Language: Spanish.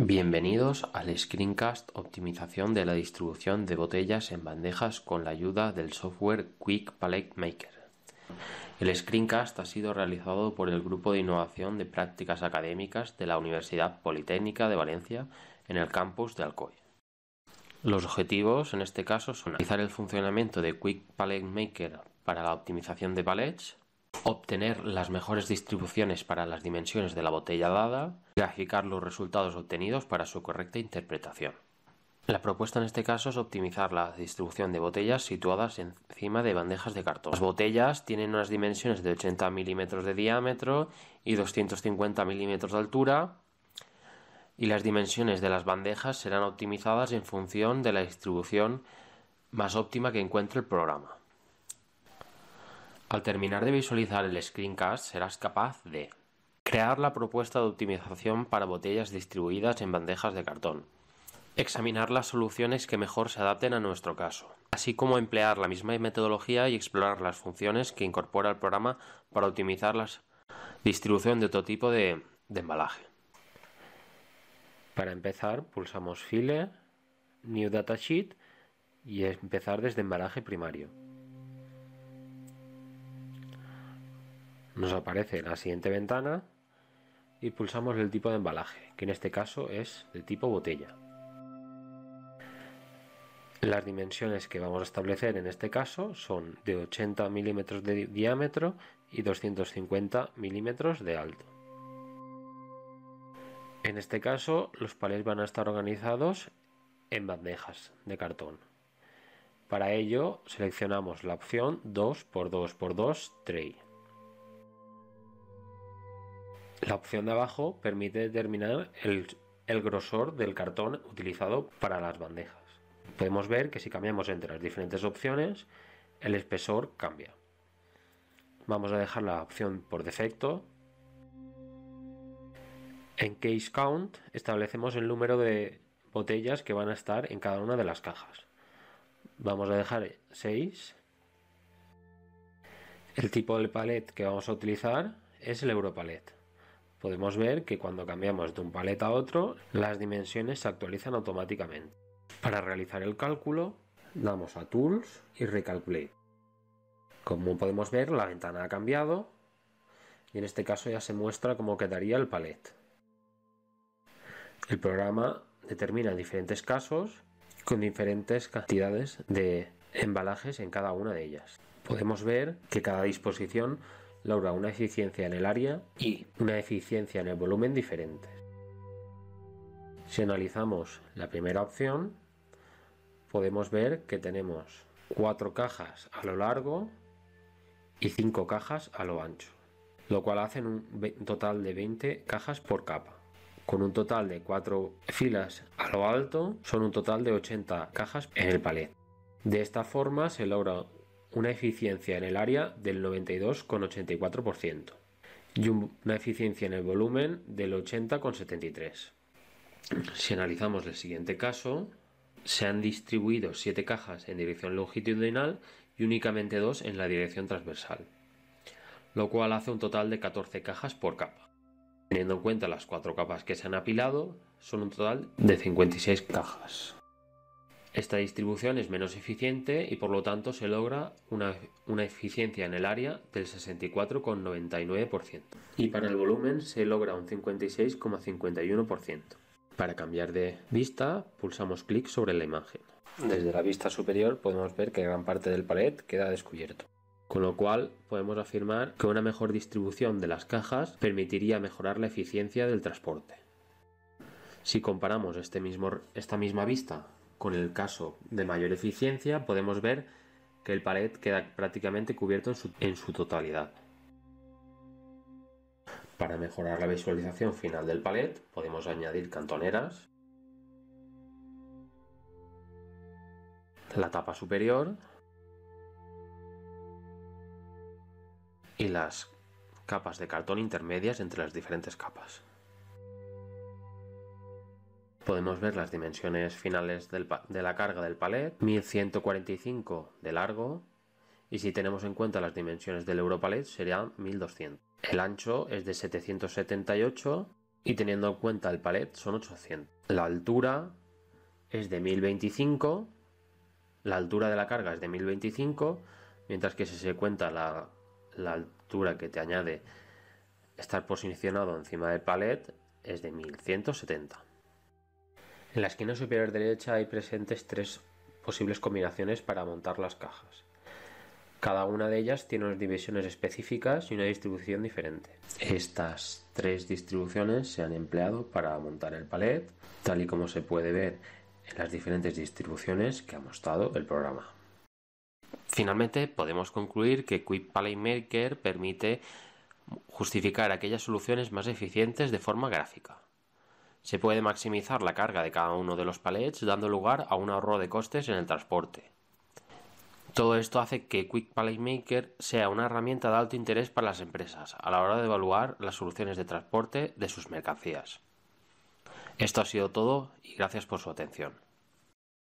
Bienvenidos al screencast Optimización de la distribución de botellas en bandejas con la ayuda del software Quick Palette Maker. El screencast ha sido realizado por el Grupo de Innovación de Prácticas Académicas de la Universidad Politécnica de Valencia en el campus de Alcoy. Los objetivos en este caso son analizar el funcionamiento de Quick Palette Maker para la optimización de palets, obtener las mejores distribuciones para las dimensiones de la botella dada, graficar los resultados obtenidos para su correcta interpretación. La propuesta en este caso es optimizar la distribución de botellas situadas encima de bandejas de cartón. Las botellas tienen unas dimensiones de 80 milímetros de diámetro y 250 milímetros de altura y las dimensiones de las bandejas serán optimizadas en función de la distribución más óptima que encuentre el programa. Al terminar de visualizar el screencast serás capaz de Crear la propuesta de optimización para botellas distribuidas en bandejas de cartón. Examinar las soluciones que mejor se adapten a nuestro caso, así como emplear la misma metodología y explorar las funciones que incorpora el programa para optimizar la distribución de otro tipo de, embalaje. Para empezar, pulsamos File, New Data Sheet y empezar desde embalaje primario. Nos aparece la siguiente ventana y pulsamos el tipo de embalaje, que en este caso es de tipo botella. Las dimensiones que vamos a establecer en este caso son de 80 milímetros de diámetro y 250 milímetros de alto. En este caso los palés van a estar organizados en bandejas de cartón. Para ello seleccionamos la opción 2x2x2 Tray la opción de abajo permite determinar el, grosor del cartón utilizado para las bandejas. Podemos ver que si cambiamos entre las diferentes opciones, el espesor cambia. Vamos a dejar la opción por defecto. En Case Count establecemos el número de botellas que van a estar en cada una de las cajas. Vamos a dejar 6. El tipo de palet que vamos a utilizar es el Europalet podemos ver que cuando cambiamos de un palet a otro, las dimensiones se actualizan automáticamente. Para realizar el cálculo, damos a Tools y Recalculate. Como podemos ver, la ventana ha cambiado y en este caso ya se muestra cómo quedaría el palet. El programa determina diferentes casos con diferentes cantidades de embalajes en cada una de ellas. Podemos ver que cada disposición logra una eficiencia en el área y una eficiencia en el volumen diferentes. Si analizamos la primera opción, podemos ver que tenemos cuatro cajas a lo largo y cinco cajas a lo ancho, lo cual hacen un total de 20 cajas por capa. Con un total de cuatro filas a lo alto, son un total de 80 cajas en el palet. De esta forma se logra una eficiencia en el área del 92,84% y una eficiencia en el volumen del 80,73%. Si analizamos el siguiente caso, se han distribuido 7 cajas en dirección longitudinal y únicamente 2 en la dirección transversal, lo cual hace un total de 14 cajas por capa. Teniendo en cuenta las 4 capas que se han apilado, son un total de 56 cajas. Esta distribución es menos eficiente y por lo tanto se logra una, eficiencia en el área del 64,99%. Y para el volumen se logra un 56,51%. Para cambiar de vista, pulsamos clic sobre la imagen. Desde la vista superior podemos ver que gran parte del pared queda descubierto. Con lo cual podemos afirmar que una mejor distribución de las cajas permitiría mejorar la eficiencia del transporte. Si comparamos este mismo, esta misma vista con el caso de mayor eficiencia podemos ver que el palet queda prácticamente cubierto en su totalidad. Para mejorar la visualización final del palet podemos añadir cantoneras, la tapa superior y las capas de cartón intermedias entre las diferentes capas podemos ver las dimensiones finales de la carga del palet, 1145 de largo, y si tenemos en cuenta las dimensiones del Europalet sería 1200. El ancho es de 778 y teniendo en cuenta el palet son 800. La altura es de 1025, la altura de la carga es de 1025, mientras que si se cuenta la altura que te añade estar posicionado encima del palet es de 1170. En la esquina superior derecha hay presentes tres posibles combinaciones para montar las cajas. Cada una de ellas tiene unas divisiones específicas y una distribución diferente. Estas tres distribuciones se han empleado para montar el palet, tal y como se puede ver en las diferentes distribuciones que ha mostrado el programa. Finalmente, podemos concluir que Quick Palet Maker permite justificar aquellas soluciones más eficientes de forma gráfica. Se puede maximizar la carga de cada uno de los palets dando lugar a un ahorro de costes en el transporte. Todo esto hace que Quick Pallet Maker sea una herramienta de alto interés para las empresas a la hora de evaluar las soluciones de transporte de sus mercancías. Esto ha sido todo y gracias por su atención.